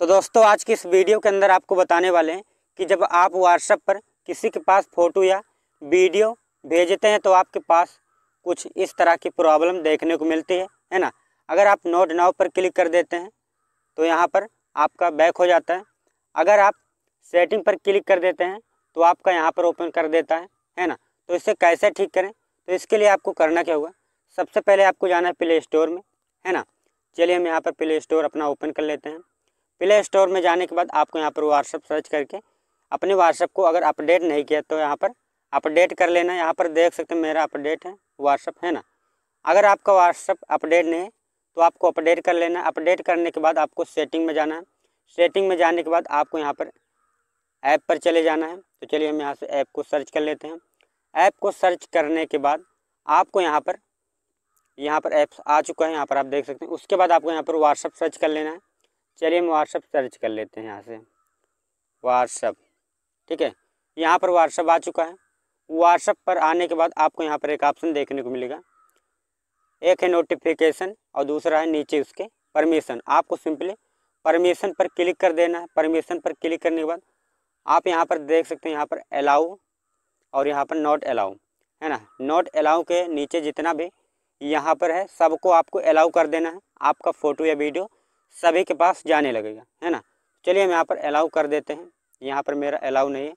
तो दोस्तों आज की इस वीडियो के अंदर आपको बताने वाले हैं कि जब आप व्हाट्सएप पर किसी के पास फ़ोटो या वीडियो भेजते हैं तो आपके पास कुछ इस तरह की प्रॉब्लम देखने को मिलती है है ना अगर आप नोट नाव पर क्लिक कर देते हैं तो यहाँ पर आपका बैक हो जाता है अगर आप सेटिंग पर क्लिक कर देते हैं तो आपका यहाँ पर ओपन कर देता है है ना तो इसे कैसे ठीक करें तो इसके लिए आपको करना क्या होगा सबसे पहले आपको जाना है प्ले स्टोर में है ना चलिए हम यहाँ पर प्ले स्टोर अपना ओपन कर लेते हैं प्ले स्टोर में जाने के बाद आपको यहाँ पर व्हाट्सअप सर्च करके अपने व्हाट्सअप को अगर अपडेट नहीं किया तो यहाँ पर अपडेट कर लेना यहाँ पर देख सकते हैं मेरा अपडेट है व्हाट्सअप है ना अगर आपका व्हाट्सअप अपडेट नहीं है तो आपको अपडेट कर लेना अपडेट करने के बाद आपको सेटिंग में जाना है सेटिंग में जाने के बाद आपको यहाँ पर ऐप पर चले जाना है तो चलिए हम यहाँ से ऐप को सर्च कर लेते हैं ऐप को सर्च करने के बाद आपको यहाँ पर यहाँ पर ऐप्स आ चुका है यहाँ पर आप देख सकते हैं उसके बाद आपको यहाँ पर व्हाट्सअप सर्च कर लेना है चलिए हम व्हाट्सअप सर्च कर लेते हैं यहाँ से व्हाट्सअप ठीक है यहाँ पर व्हाट्सअप आ चुका है व्हाट्सअप पर आने के बाद आपको यहाँ पर एक ऑप्शन देखने को मिलेगा एक है नोटिफिकेशन और दूसरा है नीचे उसके परमिशन आपको सिंपली परमिशन पर क्लिक कर देना है परमिशन पर क्लिक करने के बाद आप यहाँ पर देख सकते हैं यहाँ पर अलाउ और यहाँ पर नॉट अलाउ है ना नॉट अलाउ के नीचे जितना भी यहाँ पर है सबको आपको अलाउ कर देना है आपका फ़ोटो या वीडियो सभी के पास जाने लगेगा है ना चलिए हम यहाँ पर अलाउ कर देते हैं यहाँ पर मेरा अलाउ नहीं है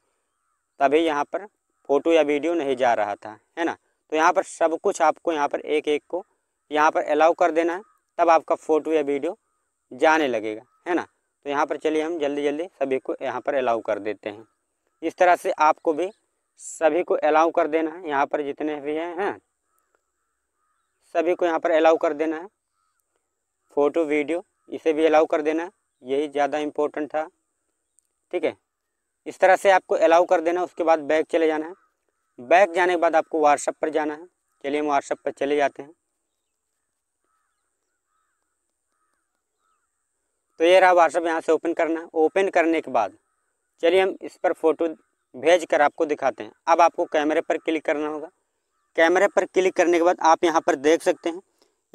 तभी यहाँ पर फ़ोटो या वीडियो नहीं जा रहा था है ना तो यहाँ पर सब कुछ आपको यहाँ पर एक एक को यहाँ पर अलाउ कर देना है तब आपका फ़ोटो या वीडियो जाने लगेगा है ना तो यहाँ पर चलिए हम जल्दी जल्दी सभी को यहाँ पर अलाउ कर देते हैं इस तरह से आपको भी सभी को अलाउ कर देना है यहाँ पर जितने भी हैं हैं सभी को यहाँ पर अलाउ कर देना है फ़ोटो वीडियो इसे भी अलाउ कर देना यही ज़्यादा इम्पोर्टेंट था ठीक है इस तरह से आपको अलाउ कर देना उसके बाद बैग चले जाना है बैग जाने के बाद आपको व्हाट्सअप पर जाना है चलिए हम व्हाट्सअप पर चले जाते हैं तो ये रहा व्हाट्सअप यहाँ से ओपन करना ओपन करने के बाद चलिए हम इस पर फ़ोटो भेज कर आपको दिखाते हैं अब आपको कैमरे पर क्लिक करना होगा कैमरे पर क्लिक करने के बाद आप यहाँ पर देख सकते हैं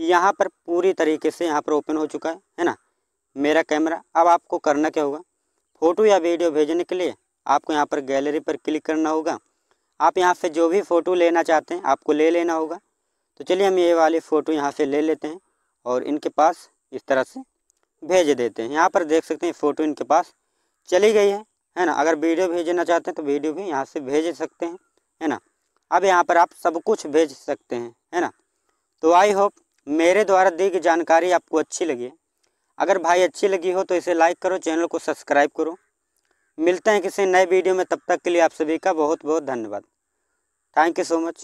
यहाँ पर पूरी तरीके से यहाँ पर ओपन हो चुका है है ना मेरा कैमरा अब आपको करना क्या होगा फ़ोटो या वीडियो भेजने के लिए आपको यहाँ पर गैलरी पर क्लिक करना होगा आप यहाँ से जो भी फ़ोटो लेना चाहते हैं आपको ले लेना होगा तो चलिए हम ये वाली फ़ोटो यहाँ से ले लेते हैं और इनके पास इस तरह से भेज देते हैं यहाँ पर देख सकते हैं फ़ोटो इनके पास चली गई है है ना अगर वीडियो भेजना चाहते हैं तो वीडियो भी यहाँ से भेज सकते हैं है ना अब यहाँ पर आप सब कुछ भेज सकते हैं है ना तो आई होप मेरे द्वारा दी गई जानकारी आपको अच्छी लगी अगर भाई अच्छी लगी हो तो इसे लाइक करो चैनल को सब्सक्राइब करो मिलते हैं किसी नए वीडियो में तब तक के लिए आप सभी का बहुत बहुत धन्यवाद थैंक यू सो मच